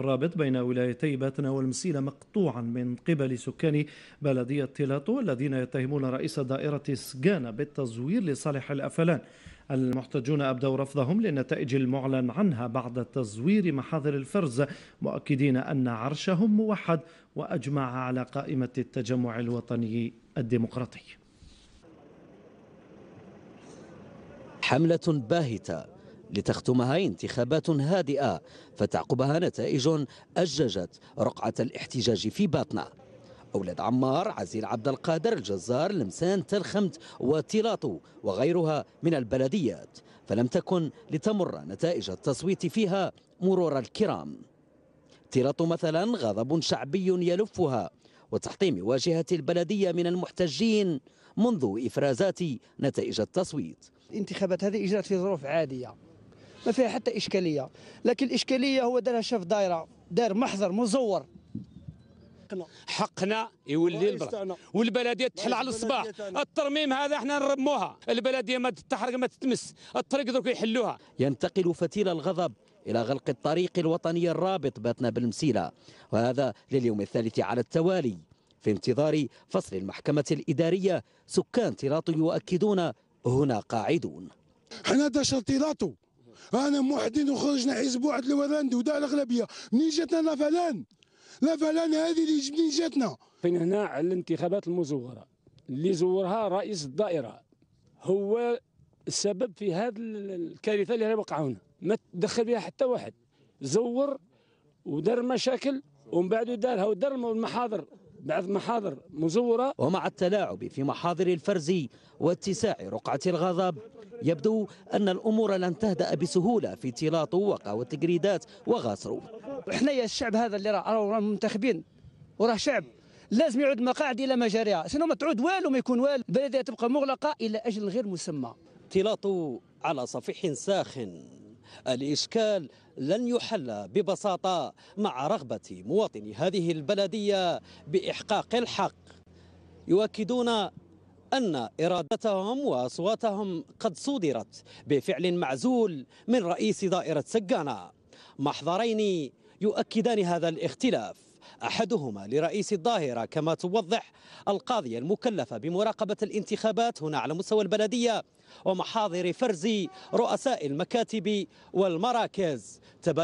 الرابط بين ولايتي باتنا والمسيلة مقطوعا من قبل سكان بلدية تيلاتو الذين يتهمون رئيس دائرة سجانا بالتزوير لصالح الأفلان المحتجون أبدوا رفضهم للنتائج المعلن عنها بعد تزوير محاضر الفرز مؤكدين أن عرشهم موحد وأجمع على قائمة التجمع الوطني الديمقراطي حملة باهتة لتختمها انتخابات هادئة فتعقبها نتائج أججت رقعة الاحتجاج في باطنة أولاد عمار عزيل عبد القادر الجزار لمسان تلخمت وتيلاطو وغيرها من البلديات فلم تكن لتمر نتائج التصويت فيها مرور الكرام تيلاطو مثلا غضب شعبي يلفها وتحطيم واجهة البلدية من المحتجين منذ إفرازات نتائج التصويت الانتخابات هذه اجرت في ظروف عادية ما فيها حتى اشكاليه لكن الاشكاليه هو دارها شاف دايره دار محضر مزور حقنا يولي البلد والبلديه تحل على الصباح الترميم هذا احنا نرموها البلديه ما تتحرق ما تتمس الطريق درك يحلوها ينتقل فتيل الغضب إلى غلق الطريق الوطني الرابط باتنا بالمسيلة وهذا لليوم الثالث على التوالي في انتظار فصل المحكمة الإدارية سكان تيراتو يؤكدون هنا قاعدون حنا داش تيراتو انا موحدين وخرجنا حزب واحد الوراندي ودا الاغلبيه منين جاتنا لا فلان لا فلان هذه اللي منين جاتنا فين هنا على الانتخابات المزوره اللي زورها رئيس الدائره هو السبب في هذه الكارثه اللي وقعوا هنا ما تدخل بها حتى واحد زور ودار مشاكل ومن بعد دارها ودار المحاضر بعض محاضر مزورة ومع التلاعب في محاضر الفرز واتساع رقعة الغضب يبدو أن الأمور لن تهدأ بسهولة في تلاط وقع وتجريدات وغاصرو حنايا الشعب هذا اللي راه منتخبين وراه شعب لازم يعود مقاعد الى مجاريها سنو ما تعود والو ما يكون والو البلديه تبقى مغلقه الى اجل غير مسمى تلاط على صفيح ساخن الإشكال لن يحل ببساطة مع رغبة مواطني هذه البلدية بإحقاق الحق يؤكدون أن إرادتهم وأصواتهم قد صدرت بفعل معزول من رئيس دائرة سجانة محضرين يؤكدان هذا الاختلاف أحدهما لرئيس الظاهرة كما توضح القاضية المكلفة بمراقبة الانتخابات هنا على مستوى البلدية ومحاضر فرز رؤساء المكاتب والمراكز تباين